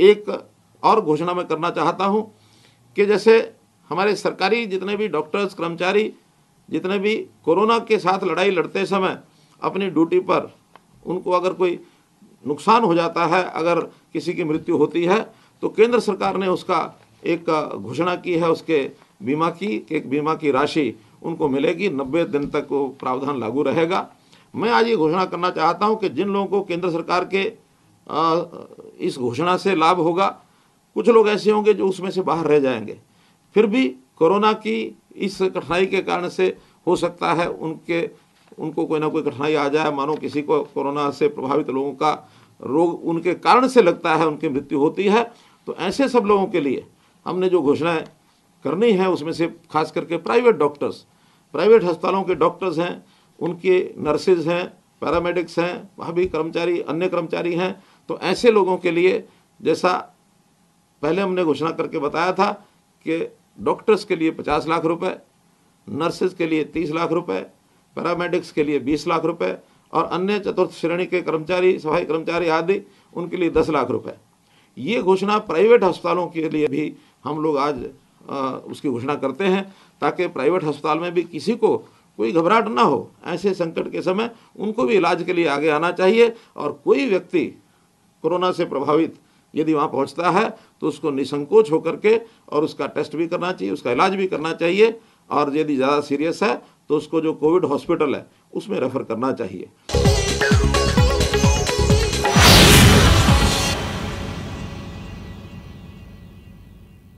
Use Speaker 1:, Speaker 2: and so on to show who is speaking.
Speaker 1: एक और घोषणा मैं करना चाहता हूँ कि जैसे हमारे सरकारी जितने भी डॉक्टर्स कर्मचारी जितने भी कोरोना के साथ लड़ाई लड़ते समय अपनी ड्यूटी पर उनको अगर कोई नुकसान हो जाता है अगर किसी की मृत्यु होती है तो केंद्र सरकार ने उसका एक घोषणा की है उसके बीमा की एक बीमा की राशि उनको मिलेगी नब्बे दिन तक वो प्रावधान लागू रहेगा मैं आज ये घोषणा करना चाहता हूँ कि जिन लोगों को केंद्र सरकार के इस घोषणा से लाभ होगा कुछ लोग ऐसे होंगे जो उसमें से बाहर रह जाएंगे फिर भी कोरोना की इस कठिनाई के कारण से हो सकता है उनके उनको कोई ना कोई कठिनाई आ जाए मानो किसी को कोरोना से प्रभावित लोगों का रोग उनके कारण से लगता है उनकी मृत्यु होती है तो ऐसे सब लोगों के लिए हमने जो घोषणाएं करनी है उसमें से खास करके प्राइवेट डॉक्टर्स प्राइवेट अस्पतालों के डॉक्टर्स हैं उनके नर्सेज हैं पैरामेडिक्स हैं वहाँ भी कर्मचारी अन्य कर्मचारी हैं तो ऐसे लोगों के लिए जैसा पहले हमने घोषणा करके बताया था कि डॉक्टर्स के लिए पचास लाख रुपए नर्सेज के लिए तीस लाख रुपए पैरामेडिक्स के लिए बीस लाख रुपए और अन्य चतुर्थ श्रेणी के कर्मचारी सफाई कर्मचारी आदि उनके लिए दस लाख रुपए ये घोषणा प्राइवेट अस्पतालों के लिए भी हम लोग आज आ, उसकी घोषणा करते हैं ताकि प्राइवेट अस्पताल में भी किसी को कोई घबराहट ना हो ऐसे संकट के समय उनको भी इलाज के लिए आगे आना चाहिए और कोई व्यक्ति कोरोना से प्रभावित यदि वहाँ पहुँचता है तो उसको निसंकोच होकर के और उसका टेस्ट भी करना चाहिए उसका इलाज भी करना चाहिए और यदि ज़्यादा सीरियस है तो उसको जो कोविड हॉस्पिटल है उसमें रेफ़र करना चाहिए